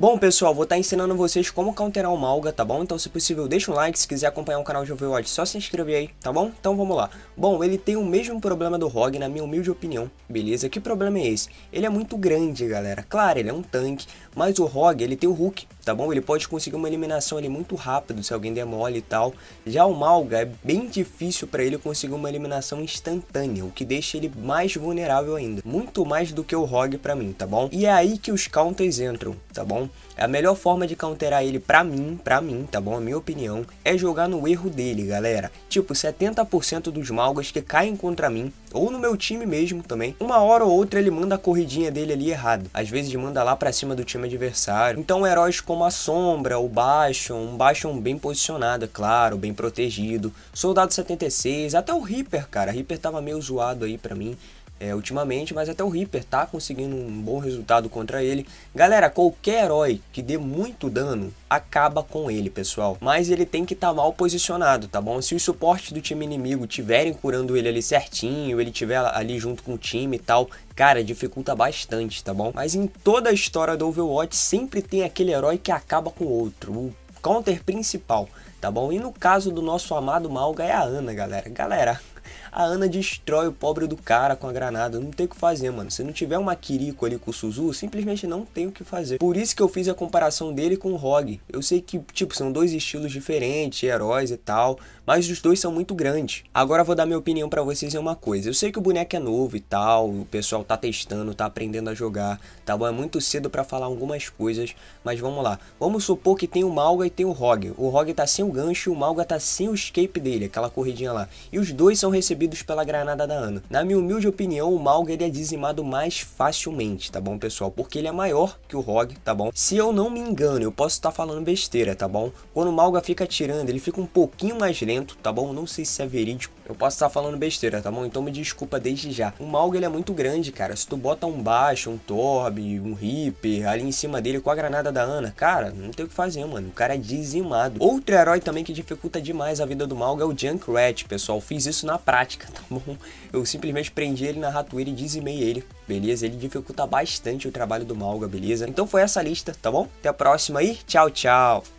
Bom pessoal, vou estar tá ensinando vocês como counterar o Malga, tá bom? Então se possível deixa um like, se quiser acompanhar o canal de Overwatch só se inscrever aí, tá bom? Então vamos lá. Bom, ele tem o mesmo problema do Rog, na minha humilde opinião, beleza? Que problema é esse? Ele é muito grande galera, claro ele é um tanque, mas o Rog, ele tem o Hulk, tá bom? Ele pode conseguir uma eliminação ali muito rápido se alguém der mole e tal. Já o Malga é bem difícil para ele conseguir uma eliminação instantânea, o que deixa ele mais vulnerável ainda. Muito mais do que o Rog pra mim, tá bom? E é aí que os counters entram tá bom? É a melhor forma de counterar ele pra mim, pra mim, tá bom? A minha opinião é jogar no erro dele, galera. Tipo, 70% dos Malgas que caem contra mim, ou no meu time mesmo também, uma hora ou outra ele manda a corridinha dele ali errado. Às vezes manda lá pra cima do time adversário. Então heróis como a Sombra, o Bastion, um Bastion bem posicionado, é claro, bem protegido, Soldado 76, até o Reaper, cara. Reaper tava meio zoado aí pra mim é, ultimamente, mas até o Reaper tá conseguindo um bom resultado contra ele. Galera, qualquer herói que dê muito dano, acaba com ele, pessoal. Mas ele tem que estar tá mal posicionado, tá bom? Se os suporte do time inimigo tiverem curando ele ali certinho, ele tiver ali junto com o time e tal, cara, dificulta bastante, tá bom? Mas em toda a história do Overwatch, sempre tem aquele herói que acaba com outro, o counter principal, tá bom? E no caso do nosso amado Malga é a Ana, galera. Galera, a Ana destrói o pobre do cara com a granada. Não tem o que fazer, mano. Se não tiver uma Kiriko ali com o Suzu, simplesmente não tem o que fazer. Por isso que eu fiz a comparação dele com o Rog. Eu sei que, tipo, são dois estilos diferentes, heróis e tal, mas os dois são muito grandes. Agora vou dar minha opinião para vocês em uma coisa. Eu sei que o boneco é novo e tal, o pessoal tá testando, tá aprendendo a jogar, tá bom? É muito cedo para falar algumas coisas, mas vamos lá. Vamos supor que tem o Malga e tem o Rog. O Rog tá sem o gancho, o Malga tá sem o escape dele, aquela corridinha lá. E os dois são recebidos recebidos pela granada da Ana. Na minha humilde opinião, o Malga ele é dizimado mais facilmente, tá bom, pessoal? Porque ele é maior que o Rogue, tá bom? Se eu não me engano, eu posso estar tá falando besteira, tá bom? Quando o Malga fica atirando, ele fica um pouquinho mais lento, tá bom? Não sei se é verídico. Eu posso estar tá falando besteira, tá bom? Então me desculpa desde já. O Malga ele é muito grande, cara. Se tu bota um baixo, um Torb, um Reaper ali em cima dele com a granada da Ana, cara, não tem o que fazer, mano. O cara é dizimado. Outro herói também que dificulta demais a vida do Malga é o Junkrat, pessoal. Fiz isso na prática prática, tá bom? Eu simplesmente prendi ele na ratoeira e dizimei ele, beleza? Ele dificulta bastante o trabalho do Malga, beleza? Então foi essa lista, tá bom? Até a próxima aí tchau, tchau!